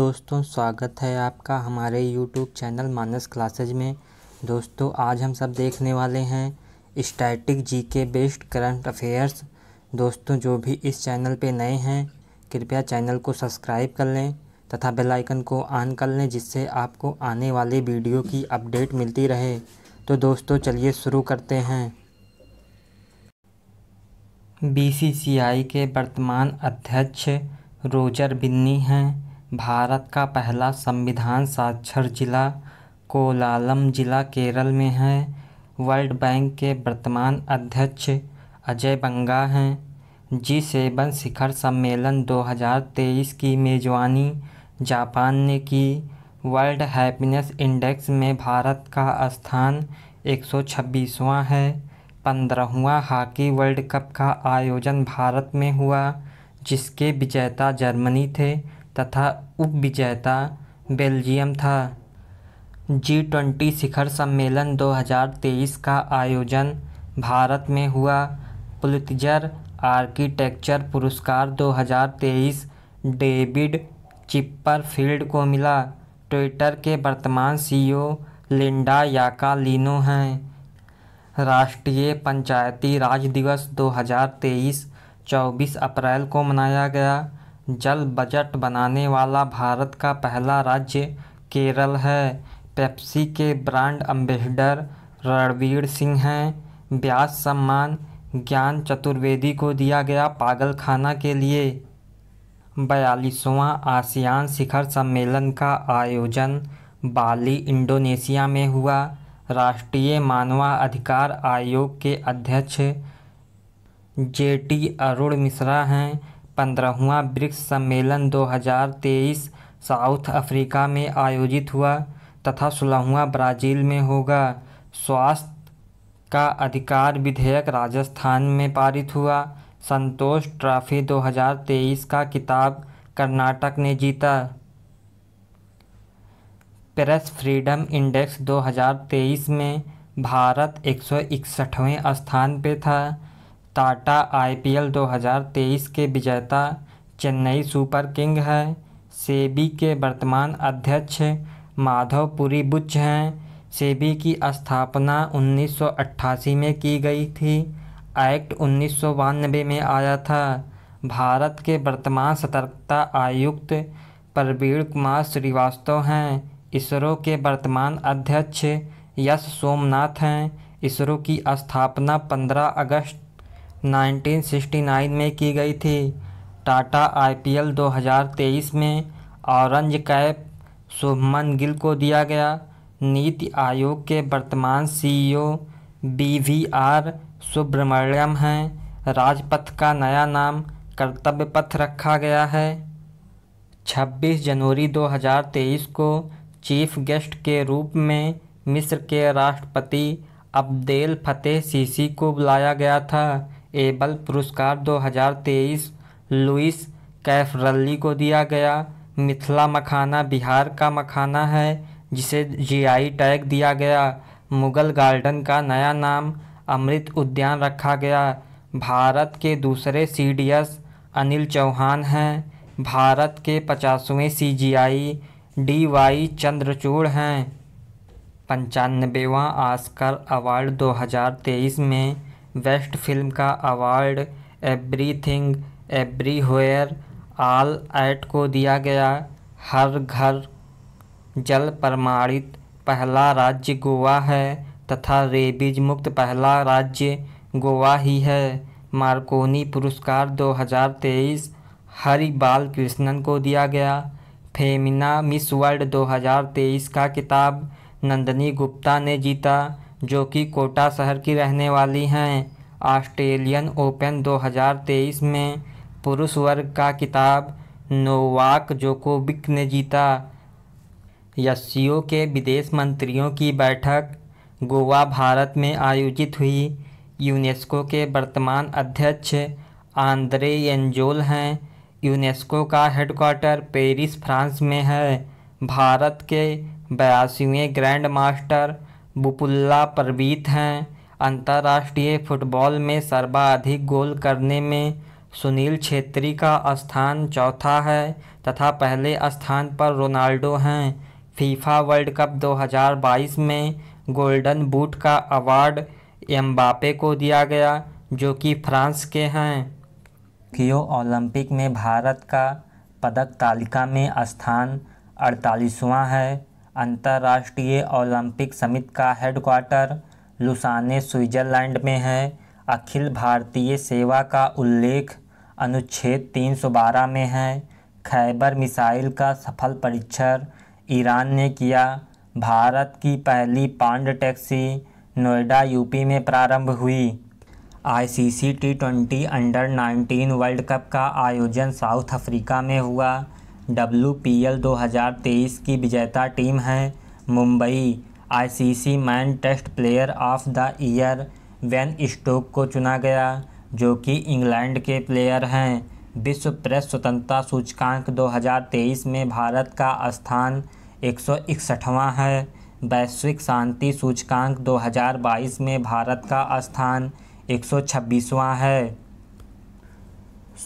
दोस्तों स्वागत है आपका हमारे YouTube चैनल मानस क्लासेज में दोस्तों आज हम सब देखने वाले हैं static GK based current affairs दोस्तों जो भी इस चैनल पे नए हैं कृपया चैनल को सब्सक्राइब कर लें तथा बेल आइकन को ऑन कर लें जिससे आपको आने वाले वीडियो की अपडेट मिलती रहे तो दोस्तों चलिए शुरू करते हैं बी के वर्तमान अध्यक्ष रोजर बिन्नी हैं भारत का पहला संविधान साक्षर जिला कोलालम जिला केरल में है वर्ल्ड बैंक के वर्तमान अध्यक्ष अजय बंगा हैं जी सेवन शिखर सम्मेलन 2023 की मेजबानी जापान ने की वर्ल्ड हैप्पीनेस इंडेक्स में भारत का स्थान 126वां है पंद्रहवां हॉकी वर्ल्ड कप का आयोजन भारत में हुआ जिसके विजेता जर्मनी थे तथा उप विजेता बेल्जियम था जी ट्वेंटी शिखर सम्मेलन 2023 का आयोजन भारत में हुआ पुलितजर आर्किटेक्चर पुरस्कार 2023 डेविड चिप्परफील्ड को मिला ट्विटर के वर्तमान सीईओ e लिंडा याकालिनो हैं राष्ट्रीय पंचायती राज दिवस 2023 24 अप्रैल को मनाया गया जल बजट बनाने वाला भारत का पहला राज्य केरल है पेप्सी के ब्रांड अम्बेसडर रणवीर सिंह हैं ब्यास सम्मान ज्ञान चतुर्वेदी को दिया गया पागलखाना के लिए बयालीसवां आसियान शिखर सम्मेलन का आयोजन बाली इंडोनेशिया में हुआ राष्ट्रीय मानवाधिकार आयोग के अध्यक्ष जे टी अरुण मिश्रा हैं पंद्रहवा ब्रिक्स सम्मेलन दो हज़ार तेईस साउथ अफ्रीका में आयोजित हुआ तथा सोलहवां ब्राज़ील में होगा स्वास्थ्य का अधिकार विधेयक राजस्थान में पारित हुआ संतोष ट्रॉफी 2023 का किताब कर्नाटक ने जीता प्रेस फ्रीडम इंडेक्स 2023 में भारत एक स्थान पर था टाटा आईपीएल 2023 के विजेता चेन्नई सुपर किंग है सेबी के वर्तमान अध्यक्ष माधवपुरी बुच्च हैं सेबी की स्थापना 1988 में की गई थी एक्ट उन्नीस में आया था भारत के वर्तमान सतर्कता आयुक्त प्रवीण कुमार श्रीवास्तव हैं इसरो के वर्तमान अध्यक्ष यश सोमनाथ हैं इसरो की स्थापना 15 अगस्त 1969 में की गई थी टाटा आईपीएल 2023 में ऑरेंज कैप शुभमन गिल को दिया गया नीति आयोग के वर्तमान सीईओ बीवीआर सुब्रमण्यम हैं राजपथ का नया नाम कर्तव्य पथ रखा गया है 26 जनवरी 2023 को चीफ गेस्ट के रूप में मिस्र के राष्ट्रपति अब्देल फतेह सीसी को बुलाया गया था एबल पुरस्कार 2023 लुइस कैफरली को दिया गया मिथिला मखाना बिहार का मखाना है जिसे जीआई टैग दिया गया मुगल गार्डन का नया नाम अमृत उद्यान रखा गया भारत के दूसरे सीडीएस अनिल चौहान हैं भारत के पचासवें सीजीआई डीवाई चंद्रचूड़ हैं पंचानबेवा आस्कर अवार्ड 2023 में बेस्ट फिल्म का award Everything Everywhere All at को दिया गया हर घर जल प्रमाणित पहला राज्य गोवा है तथा रेबीज मुक्त पहला राज्य गोवा ही है मार्कोनी पुरस्कार 2023 हरि बाल कृष्णन को दिया गया फेमिना मिस वर्ल्ड 2023 का किताब नंदनी गुप्ता ने जीता जो कि कोटा शहर की रहने वाली हैं ऑस्ट्रेलियन ओपन 2023 में पुरुष वर्ग का किताब नोवाक जोकोविक ने जीता यस्सीओ के विदेश मंत्रियों की बैठक गोवा भारत में आयोजित हुई यूनेस्को के वर्तमान अध्यक्ष आंद्रे एंजोल हैं यूनेस्को का हेडक्वार्टर पेरिस फ्रांस में है भारत के बयासीवें ग्रैंड मास्टर बुपुल्ला परवीत हैं अंतर्राष्ट्रीय फुटबॉल में सर्वाधिक गोल करने में सुनील छेत्री का स्थान चौथा है तथा पहले स्थान पर रोनाल्डो हैं फीफा वर्ल्ड कप 2022 में गोल्डन बूट का अवार्ड एम्बापे को दिया गया जो कि फ्रांस के हैं रियो ओलंपिक में भारत का पदक तालिका में स्थान अड़तालीसवां है अंतर्राष्ट्रीय ओलंपिक समिति का हेडक्वार्टर लुसाने स्विट्जरलैंड में है अखिल भारतीय सेवा का उल्लेख अनुच्छेद 312 में है खैबर मिसाइल का सफल परीक्षण ईरान ने किया भारत की पहली पांड टैक्सी नोएडा यूपी में प्रारंभ हुई ICC T twenty under 19 World Cup का आयोजन साउथ अफ्रीका में हुआ हज़ार 2023 की विजेता टीम है Mumbai ICC man test player of the year Ben Stokes को चुना गया जो कि इंग्लैंड के प्लेयर हैं विश्व प्रेस स्वतंत्रता सूचकांक 2023 में भारत का स्थान एक सौ है वैश्विक शांति सूचकांक 2022 में भारत का स्थान एक सौ है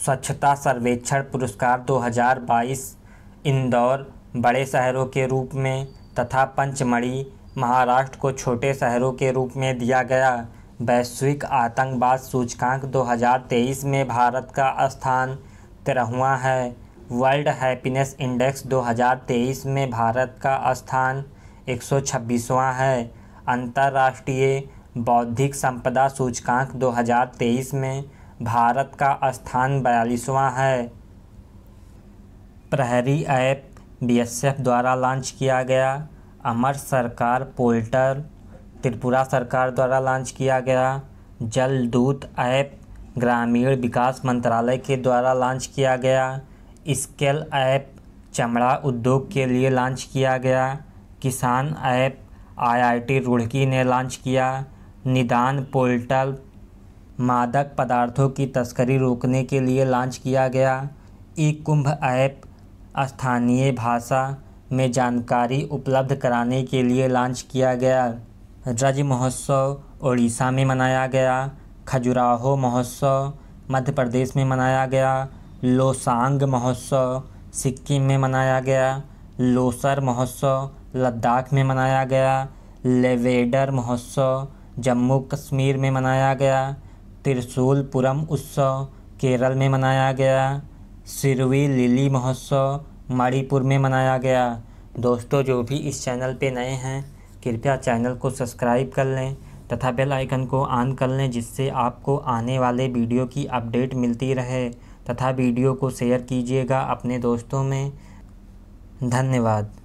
स्वच्छता सर्वेक्षण पुरस्कार 2022 इंदौर बड़े शहरों के रूप में तथा पंचमढ़ी महाराष्ट्र को छोटे शहरों के रूप में दिया गया वैश्विक आतंकवाद सूचकांक 2023 में भारत का स्थान तेरहवा है वर्ल्ड हैप्पीनेस इंडेक्स 2023 में भारत का स्थान एक सौ है अंतर्राष्ट्रीय बौद्धिक संपदा सूचकांक 2023 में भारत का स्थान बयालीसवां है प्रहरी ऐप बीएसएफ द्वारा लॉन्च किया गया अमर सरकार पोर्टल त्रिपुरा सरकार द्वारा लॉन्च किया गया जल दूत ऐप ग्रामीण विकास मंत्रालय के द्वारा लॉन्च किया गया स्केल ऐप चमड़ा उद्योग के लिए लॉन्च किया गया किसान ऐप आईआईटी रुड़की ने लॉन्च किया निदान पोर्टल मादक पदार्थों की तस्करी रोकने के लिए लॉन्च किया गया ई कुंभ ऐप स्थानीय भाषा में जानकारी उपलब्ध कराने के लिए लॉन्च किया गया रज महोत्सव उड़ीसा में मनाया गया खजुराहो महोत्सव मध्य प्रदेश में मनाया गया लोसांग महोत्सव सिक्किम में मनाया गया लोसर महोत्सव लद्दाख में मनाया गया लेवेडर महोत्सव जम्मू कश्मीर में मनाया गया त्रिशूलपुरम उत्सव केरल में मनाया गया सिरवी लिली महोत्सव मणिपुर में मनाया गया दोस्तों जो भी इस चैनल पे नए हैं कृपया चैनल को सब्सक्राइब कर लें तथा बेल आइकन को ऑन कर लें जिससे आपको आने वाले वीडियो की अपडेट मिलती रहे तथा वीडियो को शेयर कीजिएगा अपने दोस्तों में धन्यवाद